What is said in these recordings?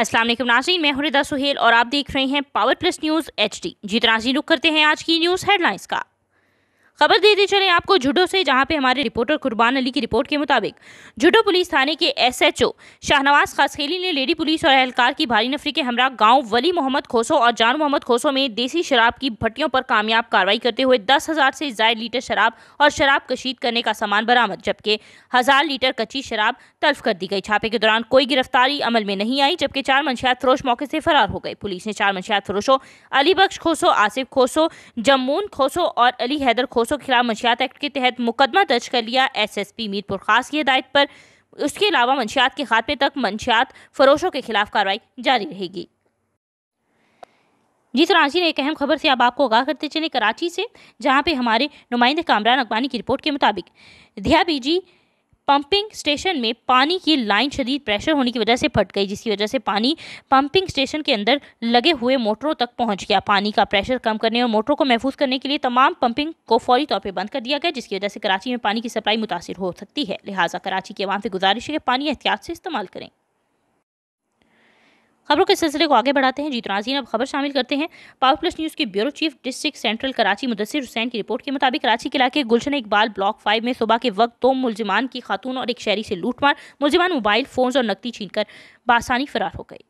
अस्सलाम वालेकुम नाजीन मैं हुरदा सुहेल और आप देख रहे हैं पावर प्लस न्यूज़ एचडी जी तो नाजीन रुक करते हैं आज की न्यूज़ हेडलाइंस का खबर देते चले आपको झुडो से जहां पे हमारे रिपोर्टर कुर्बान अली की रिपोर्ट के मुताबिक झुडो पुलिस थाने के एसएचओ शाहनवाज खासखेली ने लेडी पुलिस और एहलकार की भारी नफरी के हमरा गांव वली मोहम्मद खोसो और जान मोहम्मद खोसो में देसी शराब की भट्टियों पर कामयाब कार्रवाई करते हुए दस हजार से जायद लीटर शराब और शराब कशीद करने का सामान बरामद जबकि हजार लीटर कच्ची शराब तल्फ कर दी गई छापे के दौरान कोई गिरफ्तारी अमल में नहीं आई जबकि चार मंशियात फरोश मौके से फरार हो गए पुलिस ने चार मंशियात फरोशों बख्श खोसो आसिफ खोसो जमून खोसो और अली हैदर खोसो कोसों के खिलाफ मंशियात एक्ट के तहत मुकदमा दर्ज कर लिया एसएसपी मीरपुर खास की हिदायत पर उसके अलावा मंशियात के खात्मे तक मंशियात फरोशों के खिलाफ कार्रवाई जारी रहेगी जी सर ने एक अहम खबर से अब आपको आगाह करते चले कराची से जहाँ पे हमारे नुमाइंदे कामरान अकबानी की रिपोर्ट के मुताबिक दिया बीजी पंपिंग स्टेशन में पानी की लाइन शदीद प्रेशर होने की वजह से फट गई जिसकी वजह से पानी पंपिंग स्टेशन के अंदर लगे हुए मोटरों तक पहुंच गया पानी का प्रेशर कम करने और मोटरों को महफूज करने के लिए तमाम पंपिंग को फौरी तौर पर बंद कर दिया गया जिसकी वजह से कराची में पानी की सप्लाई मुतासर हो सकती है लिहाजा कराची के अवाम से गुजारिश है कि पानी एहतियात से इस्तेमाल करें खबरों के सिलसिले को आगे बढ़ाते हैं जीत नाजीन अब खबर शामिल करते हैं पावर प्लस न्यूज़ के bureau chief district central Karachi Mudassar Hussain की रिपोर्ट के मुताबिक कराची के इलाके गुलशन इकबाल ब्लॉक फाइव में सुबह के वक्त दो मुलजमान की खातून और एक शहरी से लूटमार मुलजमान मोबाइल फोन और नकदी छीन कर बासानी फरार हो गई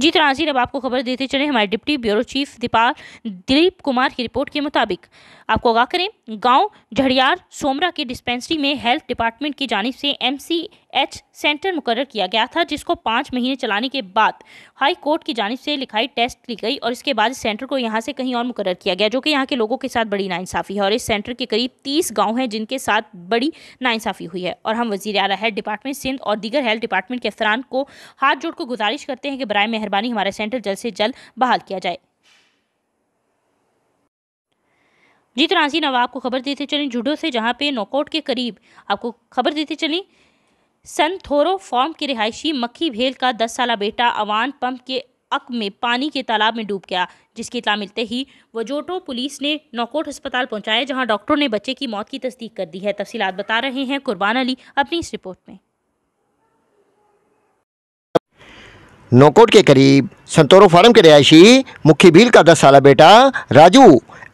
जीत राजीर अब आपको खबर देते चले हमारे deputy bureau chief Deepal Dilip Kumar की रिपोर्ट के मुताबिक आपको आगाह करें गांव झड़ियार सोमरा के डिस्पेंसरी में हेल्थ डिपार्टमेंट की जानब से एमसी एच सेंटर मुकर किया गया था जिसको पाँच महीने चलाने के बाद हाई कोर्ट की जानब से लिखाई टेस्ट ली गई और इसके बाद इस सेंटर को यहाँ से कहीं और मुकर किया गया जो कि यहाँ के लोगों के साथ बड़ी नाइंसाफ़ी है और इस सेंटर के करीब तीस गाँव हैं जिनके साथ बड़ी नाइंसाफ़ी हुई है और हम वजी अला हेल्थ डिपार्टमेंट सिंध और दीगर हेल्थ डिपार्टमेंट के अफसरान को हाथ जोड़ को गुजारिश करते हैं कि बरए मेहरबानी हमारा सेंटर जल्द से जल्द बहाल किया जाए जी तो नाजी नवाब आपको खबर देते चलें जुडो से जहाँ पे नौकोट के करीब आपको खबर देते चलें फॉर्म के रिहायशी मक्खी भेल का दस साल बेटा अवान पंप के अक में पानी के तालाब में डूब गया जिसकी इतला मिलते ही वजोटो पुलिस ने नौकोट अस्पताल पहुंचाया जहां डॉक्टरों ने बच्चे की मौत की तस्दीक कर दी है तफसीत बता रहे हैं कुर्बान अली अपनी इस रिपोर्ट में नौकोट के करीब संतोरो फार्म के रिहायशी मुखी भील का दस साल बेटा राजू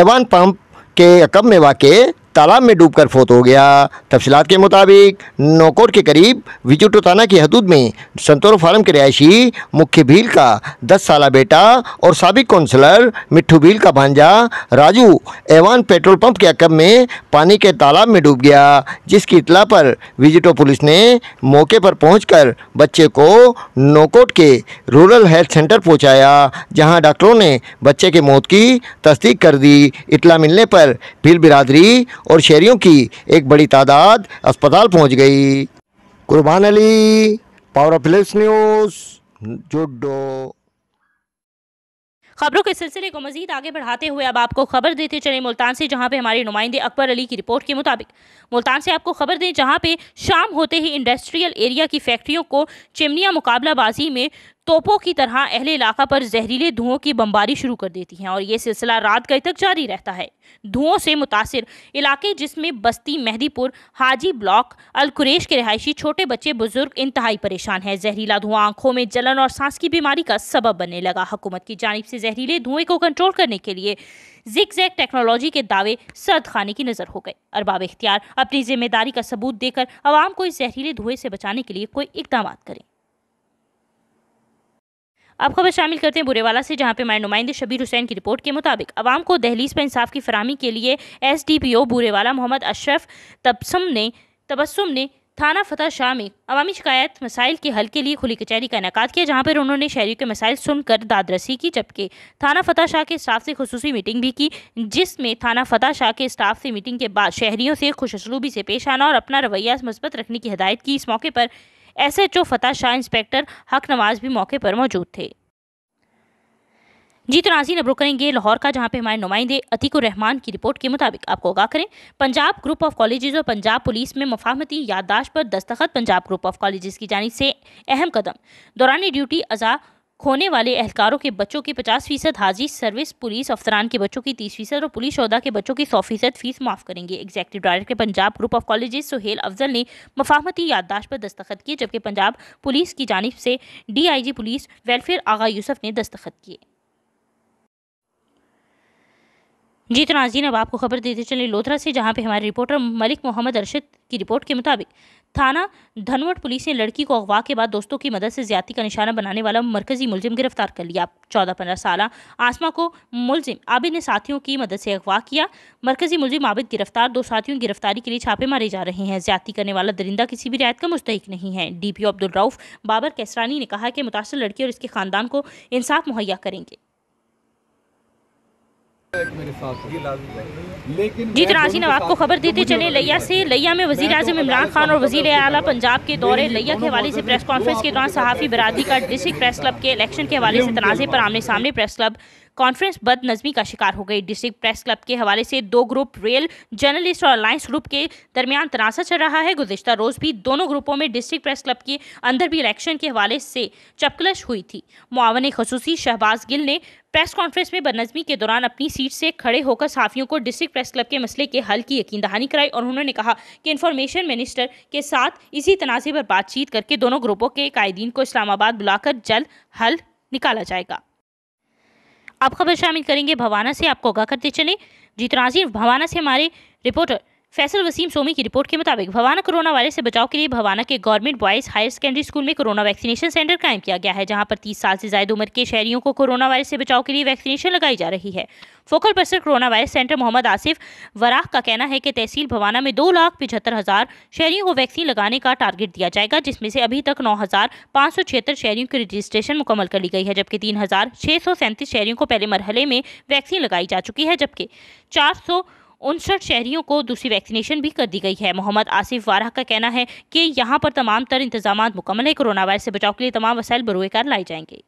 एवान पंप के अकब में वाके तालाब में डूबकर फोत हो गया तफसलात के मुताबिक नौकोट के करीब थाना की हदूद में संतोर फार्म के रिहायशी मुख्य भील का दस साल बेटा और सबक कौंसलर मिट्टू भील का भांजा राजू एवान पेट्रोल पंप के अकब में पानी के तालाब में डूब गया जिसकी इतला पर विजिटो पुलिस ने मौके पर कर बच्चे को नोकोट के रूरल हेल्थ सेंटर पहुँचाया जहाँ डॉक्टरों ने बच्चे के मौत की तस्दीक कर दी इतला मिलने पर भील बिरादरी और शहरियों की एक बड़ी तादाद अस्पताल पहुंच गई Qurban Ali Power of News जुडो खबरों के सिलसिले को मजीद आगे बढ़ाते हुए अब आपको खबर देते चले मुल्तान से जहां पे हमारे नुमाइंदे अकबर अली की रिपोर्ट के मुताबिक मुल्तान से आपको खबर दें जहां पे शाम होते ही इंडस्ट्रियल एरिया की फैक्ट्रियों को चिमनिया मुकाबलाबाजी में तोपों की तरह अहले इलाका पर जहरीले धुओं की बमबारी शुरू कर देती हैं और ये सिलसिला रात गए तक जारी रहता है धुओं से मुतासर इलाके जिसमें बस्ती मेहदीपुर हाजी ब्लॉक अलकुरेश के रहायशी छोटे बच्चे बुजुर्ग इंतहाई परेशान हैं जहरीला धुआं आंखों में जलन और सांस की बीमारी का सबब बनने लगा हुकूमत की जानब से जहरीले धुएं को कंट्रोल करने के लिए जिक जैक टेक्नोलॉजी के दावे सर्द खाने की नज़र हो गए अरबाब इख्तियार अपनी जिम्मेदारी का सबूत देकर आवाम को इस जहरीले धुएं से बचाने के लिए कोई इकदाम करें अब खबर शामिल करते हैं बुरेवाला से जहां पे हमारे नुमाइंदे शबीर हुसैन की रिपोर्ट के मुताबिक आवाम को दहलीज पर इंसाफ की फरहमी के लिए S D P O Burewala Mohammad Ashraf Tabassum ने तबसम ने थाना फतेह शाह में अवामी शिकायत मसाइल के हल के लिए खुली कचहरी का इनका किया जहाँ पर उन्होंने शहरी के मसाइल सुनकर दादरसी की जबकि थाना फतेह शाह के स्टाफ से खसूसी मीटिंग भी की जिसमें थाना फतेह शाह के स्टाफ से मीटिंग के बाद शहरीों से खुशसलूबी से पेश आना और अपना रवैया मस्बत रखने की हदायत की इस मौके पर S H O Fateh Shah inspector Haq Nawaz भी मौके पर मौजूद थे जीत तो नाजीन अब रुक करेंगे लाहौर का जहाँ पे हमारे नुमाइंदे अतीकुर रहमान की रिपोर्ट के मुताबिक आपको आगा करें पंजाब ग्रुप ऑफ कॉलेजेस और पंजाब पुलिस में मफाहमती याददाश्त पर दस्तखत पंजाब ग्रुप ऑफ कॉलेजेस की जानी से अहम कदम दौरानी ड्यूटी अजा खोने वाले एहलकारों के बच्चों की पचास फीसद हाजी सर्विस पुलिस अफसरान के बच्चों की तीस फीसद और पुलिस अहदा के बच्चों की सौ फीसद फीस माफ़ करेंगे executive director Punjab group of colleges Suhail Afzal ने मफाहमती याददाश्त पर दस्तखत किए जबकि पंजाब पुलिस की जानब से D I G police welfare Agha Yousaf ने दस्तखत किए जी तो नाजीन अब आपको खबर देते चले लोथरा से जहाँ पे हमारे रिपोर्टर मलिक मोहम्मद अरशद की रिपोर्ट के मुताबिक थाना धनवट पुलिस ने लड़की को अगवा के बाद दोस्तों की मदद से ज्यादा का निशाना बनाने वाला मरकजी मुलजिम गिरफ्तार कर लिया चौदह पंद्रह साल आसमा को मुलजिम आबिद ने साथियों की मदद से अगवा किया मरकजी मुलजिम आबिद गिरफ्तार दो साथियों की गिरफ्तारी के लिए छापे मारे जा रहे हैं ज्यादा करने वाला दरिंदा किसी भी रियायत का मुस्तक नहीं है डी पी अब्दुल रऊफ बाबर कैसरानी ने कहा कि मुतासर लड़की और इसके खानदान को इंसाफ मुहैया करेंगे जी तरासी नवाब को खबर देते चले लैया से लिया में वजी अजम इमरान खान और वजीर अला पंजाब के दौरे लैया के हवाले से प्रेस कॉन्फ्रेंस के दौरान सहाफ़ी बरादी का डिस्ट्रिक्ट प्रेस क्लब के इलेक्शन के हवाले से तनाज़े पर आमने सामने प्रेस क्लब कॉन्फ्रेंस बदनजमी का शिकार हो गई डिस्ट्रिक्ट प्रेस क्लब के हवाले से दो ग्रुप रेल जर्नलिस्ट और अलायंस ग्रुप के दरमियान तनासा चल रहा है गुजशत रोज भी दोनों ग्रुपों में डिस्ट्रिक्ट प्रेस क्लब के अंदर भी इलेक्शन के हवाले से चपकलश हुई थी मुआवन खसूसी शहबाज गिल ने प्रेस कॉन्फ्रेंस में बदनजमी के दौरान अपनी सीट से खड़े होकर साफियों को डिस्ट्रिक्ट प्रेस क्लब के मसले के हल की यकीन दहानी कराई और उन्होंने कहा कि इन्फॉर्मेशन मिनिस्टर के साथ इसी तनाजे पर बातचीत करके दोनों ग्रुपों के कायदीन को इस्लामाबाद बुलाकर जल्द हल निकाला जाएगा आप खबर शामिल करेंगे भवाना से आपको आगा करते चले जीत नाजीर भवाना से हमारे रिपोर्टर फैसल वसीम सोमी की रिपोर्ट के मुताबिक भवाना कोरोना वायरस से बचाव के लिए भवाना के government boys higher secondary school में कोरोना वैक्सीनेशन सेंटर कायम किया गया है जहां पर 30 साल से ज्यादा उम्र के शहरियों को कोरोना वायरस से बचाव के लिए वैक्सीनेशन लगाई जा रही है focal person corona virus centre Mohammad Asif वराह का कहना है कि तहसील भवाना में दो लाख पिछहत्तर हज़ार शहरियों को वैक्सीन लगाने का टारगेट दिया जाएगा जिसमें से अभी तक नौ हज़ार पाँच सौ छिहत्तर शहरियों की रजिस्ट्रेशन मुकम्मल कर ली गई है जबकि तीन हज़ार छः सौ सैंतीस शहरियों को पहले मरहले में वैक्सीन लगाई जा चुकी है जबकि चार सौ उनसठ शहरियों को दूसरी वैक्सीनेशन भी कर दी गई है मोहम्मद आसिफ वारा का कहना है कि यहाँ पर तमाम तर इंतजाम मुकम्मल है कोरोना वायरस से बचाव के लिए तमाम वसाइल कर लाए जाएंगे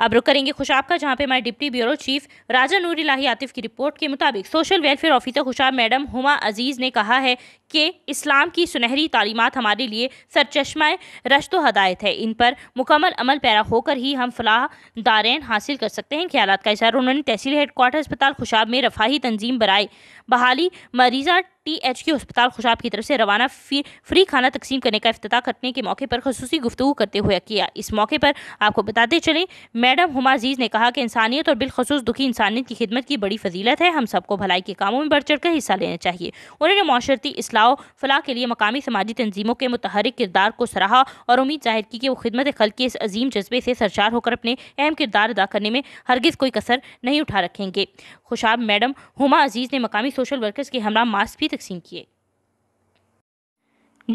अब रुक करेंगे खुशाब का जहाँ पे हमारे deputy bureau chief Raja Noor लाही आतिफ की रिपोर्ट के मुताबिक social welfare officer Khushab madam Huma Aziz ने कहा है कि इस्लाम की सुनहरी तालीमत हमारे लिए सरचश्मा रश्त हदायत है इन पर मुकम्मल अमल पैरा होकर ही हम फलाह दारैन हासिल कर सकते हैं ख्याल का इशारा उन्होंने तहसील हेडकोार्टर अस्पताल खुशाब में रफाही तंजीम बरए बहाली मरीजा टी एच के अस्पताल खुशाब की तरफ से रवाना फ्री खाना तकसीम करने का अफ्ताह करने के मौके पर खसूसी गुफ्तु करते हुए किया इस मौके पर आपको बताते चलें मैडम हुमा अजीज़ ने कहा कि इंसानियत और बिलखसूस दुखी इंसानियत की खिदमत की बड़ी फजीलत है हम सबको भलाई के कामों में बढ़ चढ़ कर हिस्सा लेना चाहिए उन्होंने माशरती असलाह फलाह के लिए मकामी समाजी तनजीमों के मुतहरक किरदार को सराहा और उम्मीद जाहिर की कि वो खिदमत खल के इस अजीम जज्बे से सरचार होकर अपने अहम किरदार अदा करने में हरगिज़ कोई कसर नहीं उठा रखेंगे खुशाब मैडम हुमा अजीज़ ने मकामी सोशल वर्कर्स के हमला मास्क भी तकसीम किए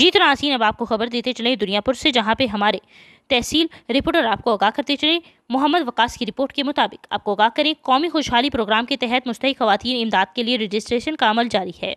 जी तो हसीन अब आपको खबर देते चले दुनियापुर से जहाँ पे हमारे तहसील रिपोर्टर आपको आगाह करते चले मोहम्मद वकास की रिपोर्ट के मुताबिक आपको आगाह करें कौमी खुशहाली प्रोग्राम के तहत मुस्तक खातन इमदाद के लिए रजिस्ट्रेशन का अमल जारी है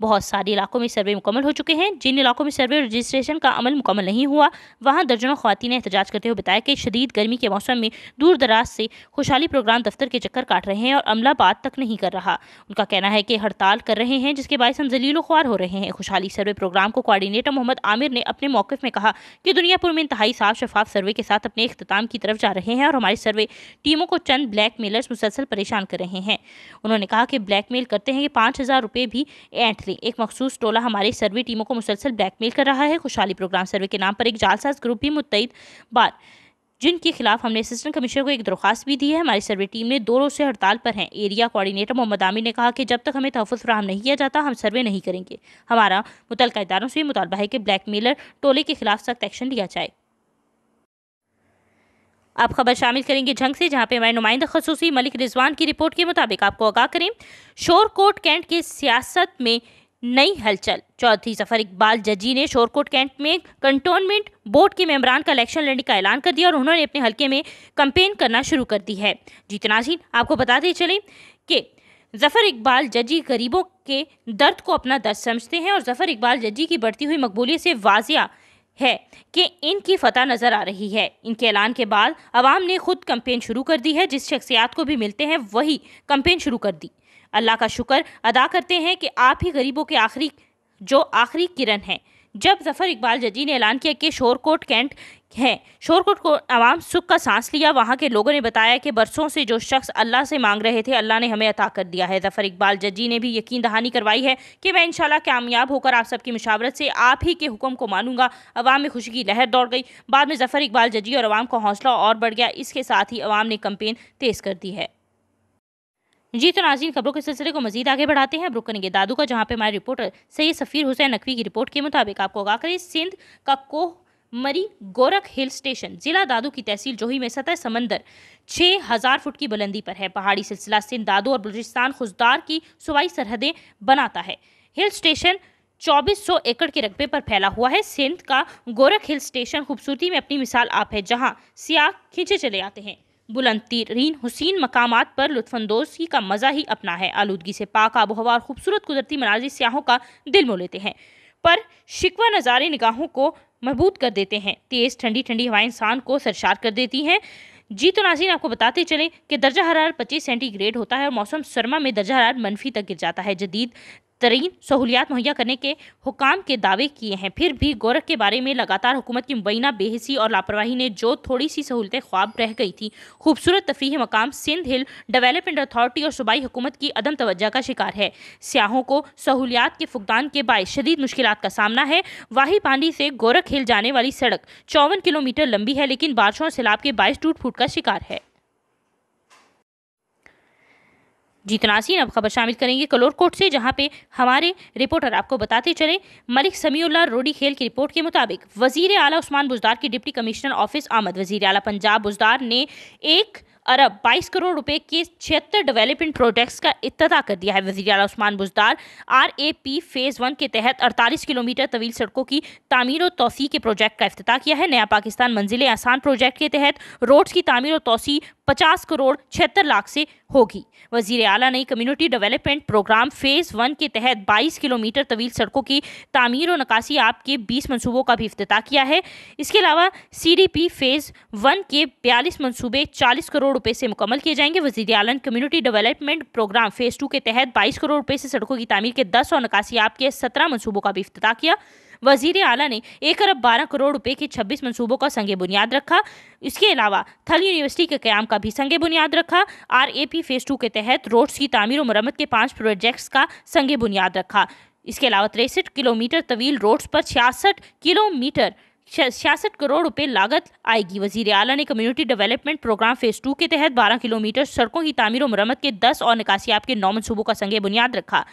बहुत सारे इलाकों में सर्वे मुकम्मल हो चुके हैं जिन इलाकों में सर्वे रजिस्ट्रेशन का अमल मुकम्मल नहीं हुआ वहाँ दर्जनों ने एहतजाज करते हुए बताया कि शदीद गर्मी के मौसम में दूर दराज से खुशहाली प्रोग्राम दफ्तर के चक्कर काट रहे हैं और अमला बात तक नहीं कर रहा उनका कहना है कि हड़ताल कर रहे हैं जिसके बायस हम जलीलो ख्वार हो रहे हैं खुशहाली सर्वे प्रोग्राम को कोआर्डीनेटर मोहम्मद आमिर ने अपने मौकफ में कहा कि दुनियापुर में इंतहाई साफ शफाफ सर्वे के साथ अपने अख्ताम की तरफ जा रहे हैं और हमारी सर्वे टीमों को चंद ब्लैक मेलर्स मुसलसल परेशान कर रहे हैं उन्होंने कहा कि ब्लैक मेल करते हैं कि पाँच हज़ार रुपये भी ऐंठ लें एक मखसूस टोला हमारे सर्वे टीमों को मुसलसल ब्लैक मेल कर रहा है खुशहाली प्रोग्राम सर्वे के नाम पर एक जालसाज ग्रुप भी मुतद बार जिनके खिलाफ हमने असिस्टेंट कमिश्नर को एक दरख्वास्त भी दी है हमारी सर्वे टीम ने दो रोज से हड़ताल पर हैं एरिया कोऑर्डिनेटर मोहम्मद आमिर ने कहा कि जब तक हमें तहफ़ फ्राहम नहीं किया जाता हम सर्वे नहीं करेंगे हमारा मुतल इदारों से मुतालबा है कि ब्लैक मेलर टोले के खिलाफ सख्त एक्शन लिया जाए आप खबर शामिल करेंगे जंग से जहाँ पे हमारे नुमाइंदा खसूसी मलिक रिजवान की रिपोर्ट के मुताबिक आपको आगाह करें शोरकोट कैंट के सियासत में नई हलचल चौधरी सफर इकबाल जजी ने शोरकोट कैंट में कंटोनमेंट बोर्ड के मेम्बरान का इलेक्शन लड़ने का ऐलान कर दिया और उन्होंने अपने हल्के में कंपेन करना शुरू कर दी है जीतनाजीन आपको बताते चलें कि जफर इकबाल जजी गरीबों के दर्द को अपना दर्द समझते हैं और जफर इकबाल जजी की बढ़ती हुई मकबूलियत से वाजिया है कि इनकी फतह नज़र आ रही है इनके ऐलान के बाद अवाम ने खुद कंपेन शुरू कर दी है जिस शख्सियात को भी मिलते हैं वही कंपेन शुरू कर दी अल्लाह का शुक्र अदा करते हैं कि आप ही गरीबों के आखिरी जो आखिरी किरण हैं जब जफर इकबाल जजी ने ऐलान किया कि शोरकोट कैंट है शोरकोट को आवाम सुख का सांस लिया वहाँ के लोगों ने बताया कि बरसों से जो शख्स अल्लाह से मांग रहे थे अल्लाह ने हमें अता कर दिया है जफर इकबाल जजी ने भी यकीन दहानी करवाई है कि मैं इंशाल्लाह कामयाब होकर आप सबकी मुशावरत से आप ही के हुक्म को मानूंगा अवाम में खुशी की लहर दौड़ गई बाद में जफर इकबाल जजी और अवाम का हौसला और बढ़ गया इसके साथ ही अवाम ने कम्पेन तेज़ कर दी है जी तो नाजीन खबरों के सिलसिले को मजीद आगे बढ़ाते हैं रुख करेंगे दादू का जहाँ पे हमारे रिपोर्टर सैयद सफ़ीर हुसैन नकवी की रिपोर्ट के मुताबिक आपको आगा करें सिंध का कोह मरी गोरख हिल स्टेशन जिला दादू की तहसील जोही में सतह समंदर 6000 फुट की बुलंदी पर है पहाड़ी सिलसिला सिंध दादू और बलूचिस्तान खुजदार की सुबाई सरहदें बनाता है हिल स्टेशन 2400 एकड़ के रकबे पर फैला हुआ है सिंध का गोरख हिल स्टेशन खूबसूरती में अपनी मिसाल आप है जहां सियाह खींचे चले आते हैं बुलंद तरीन हुसिन मकाम पर लुफानंदोजी का मज़ा ही अपना है आलूदगी से पाक आबो हवा और खूबसूरत कुदरती मनाजी सयाहों का दिल मोह लेते हैं पर शिकवा नज़ारे निगाहों को महबूत कर देते हैं तेज़ ठंडी ठंडी हवाएं इंसान को सरशार कर देती हैं जी तो नाजीन आपको बताते चलें कि दर्जा हरार 25 सेंटीग्रेड होता है और मौसम सरमा में दर्जा हरार मनफी तक गिर जाता है जदीद तरीन सहूलियात मुहैया करने के हुकाम के दावे किए हैं फिर भी गोरख के बारे में लगातार हुकूमत की मुबैना बेहसी और लापरवाही ने जो थोड़ी सी सहूलतें ख्वाब रह गई थी खूबसूरत तफरी मकाम सिंध हिल डेवलपमेंट अथॉरिटी और सूबाई हुकूमत की अदम तोज्जह का शिकार है सियाहों को सहूलियात के फुकदान के बायस शदीद मुश्किल का सामना है वाही पांडी से गोरख हिल जाने वाली सड़क चौवन किलोमीटर लंबी है लेकिन बारिशों और सैलाब के बायस टूट फूट का शिकार है जीतनासीन अब खबर शामिल करेंगे कलोर से जहां पे हमारे रिपोर्टर आपको बताते चले मलिक समीउल्ला रोडी खेल की रिपोर्ट के मुताबिक वजीर आला उस्मान बुजदार की डिप्टी कमिश्नर ऑफिस आमद वजीर आला पंजाब बुजदार ने एक अरब बाईस करोड़ रुपए के छिहत्तर डेवलपमेंट प्रोजेक्ट्स का इब्तदा कर दिया है वजी अला Usman Buzdar R A P phase one के तहत अड़तालीस किलोमीटर तवील सड़कों की तमीर और तोसी के प्रोजेक्ट का अफ्ताह किया है नया पाकिस्तान मंजिल आसान प्रोजेक्ट के तहत रोड्स की तमीर और तोसी पचास करोड़ छिहत्तर लाख से होगी वजीर अला ने community development programme phase one के तहत 22 किलोमीटर तवील सड़कों की तमीर और नकासी आपके 20 मनसूबों का भी अफ्ताह किया है इसके अलावा C D P phase one के बयालीस मनसूबे चालीस करोड़ रुपए से मुकम्मल किए जाएंगे वजीर आलम community development programme phase two के तहत 22 करोड़ रुपए से सड़कों की तमीर के दस और नकासी आप के सत्रह मनसूबों का भी अफ्ताह किया वजीर अला ने एक अरब बारह करोड़ रुपए के छब्बीस मनसूबों का संगे बुनियाद रखा इसके अलावा थल यूनिवर्सिटी के क्याम का भी संगे बुनियाद रखा R A P phase two के तहत रोड्स की तमीर और मरम्मत के पाँच प्रोजेक्ट्स का संगे बुनियाद रखा इसके अलावा तिरसठ किलोमीटर तवील रोड्स पर छियासठ किलोमीटर छियासठ करोड़ रुपए लागत आएगी वजीर अला ने community development programme phase two के तहत 12 किलोमीटर सड़कों की तमीर और मरम्मत के 10 और निकासी के नौ मनसूबों का संगे बुनियाद रखा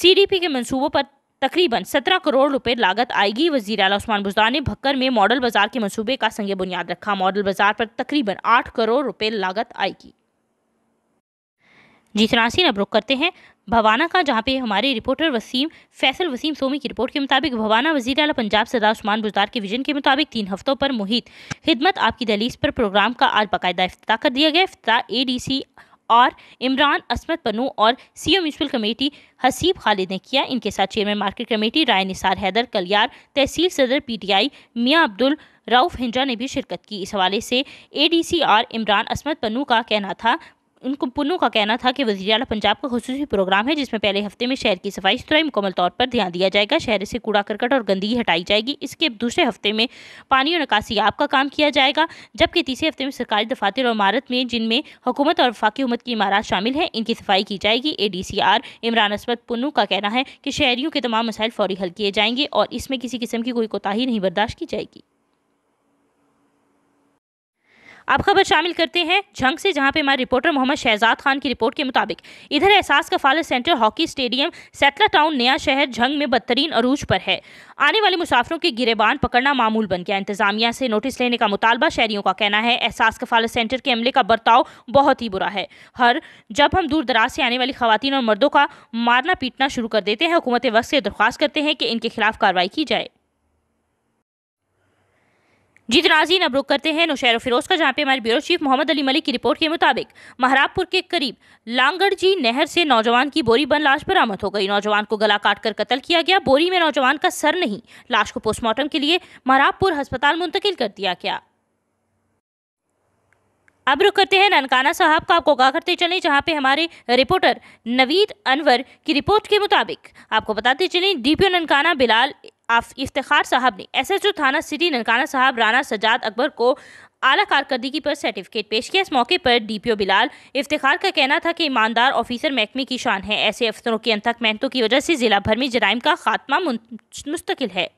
सीडीपी के मनसूबों पर तकरीबन 17 करोड़ रुपए लागत आएगी वजीर अला उस्मान बुजदार ने भक्कर में मॉडल बाजार के मनसूबे का संग बुनियाद रखा मॉडल बाजार पर तकरीबन आठ करोड़ रुपये लागत आएगी जीतनासी नब रुख करते हैं भवाना का जहाँ पे हमारे रिपोर्टर वसीम फैसल वसीम सोमी की रिपोर्ट के मुताबिक भवाना वजीर अला पंजाब सरदार उस्मान बुजार के विजन के मुताबिक तीन हफ्तों पर मुहित खिदमत आपकी दहलीस पर प्रोग्राम का आज बाकायदा अफ्ताह कर दिया गया अफ्ताह ए डी सी और इमरान असमत पनू और CO municipal committee Haseeb Khalid ने किया इनके साथ chairman market committee Rai Nisar Haider Kalyar तहसील सदर पीटीआई मियां अब्दुल राउफ हिंजा ने भी शिरकत की इस हवाले से एडीसी और इमरान असमत पनू का कहना था उनको पुनू का कहना था कि वजी अला पंजाब का खसूसी प्रोग्राम है जिसमें पहले हफ्ते में शहर की सफाई सुथराई मुकम्मल तौर पर ध्यान दिया जाएगा शहर से कूड़ा करकट और गंदगी हटाई जाएगी इसके दूसरे हफ्ते में पानी और निकासी आप का काम किया जाएगा जबकि तीसरे हफ्ते में सरकारी दफातर और इमारत में जिनमें हुकूमत और वफाकी हुमत की इमारत शामिल है इनकी सफाई की जाएगी A D C R Imran Asmat Pannu का कहना है कि शहरियों के तमाम मसाइल फौरी हल किए जाएंगे और इसमें किसी किस्म की कोई कोताही नहीं बर्दाश्त की जाएगी अब खबर शामिल करते हैं झंग से जहां पे हमारे रिपोर्टर मोहम्मद शहजाद खान की रिपोर्ट के मुताबिक इधर एहसास का फाल centre hockey stadium satellite town नया शहर झंग में बदतरीन अरूज पर है आने वाले मुसाफिरों के गिरेबान पकड़ना मामूल बन गया इंतजामिया से नोटिस लेने का मुतालबा शहरियों का कहना है एहसास का सेंटर के अमले का बर्ताव बहुत ही बुरा है हर जब हम दूर दराज से आने वाली खातन और मर्दों का मारना पीटना शुरू कर देते हैं हुकूमत वक्त से दरख्वास्त करते हैं कि इनके खिलाफ कार्रवाई की जाए जीत नाजीन अब रुक करते हैं नौशहर फिरोज का जहाँ पे हमारे ब्यूरो चीफ मोहम्मद अली मलिक की रिपोर्ट के मुताबिक महराबपुर के करीब लांगड़जी नहर से नौजवान की बोरी बन लाश बरामद हो गई नौजवान को गला काटकर कत्ल किया गया बोरी में नौजवान का सर नहीं लाश को पोस्टमार्टम के लिए महराबपुर अस्पताल मुंतकिल कर दिया गया अब रुक करते हैं ननकाना साहब का आपको गा करते चलें जहाँ पे हमारे रिपोर्टर नवीद अनवर की रिपोर्ट के मुताबिक आपको बताते चलें डीपीओ ननकाना बिलाल इफ्तार साहब ने ओ थाना सिटी ननकाना साहब राना सजाद अकबर को आला कारकर्दगी पर सर्टिफिकेट पेश किया इस मौके पर डीपीओ बिलाल इफ्तार का कहना था कि ईमानदार ऑफिसर महकमे की शान है ऐसे अफसरों की अनथक मेहनतों की वजह से जिला भर में जराइम का खात्मा मुस्तकिल है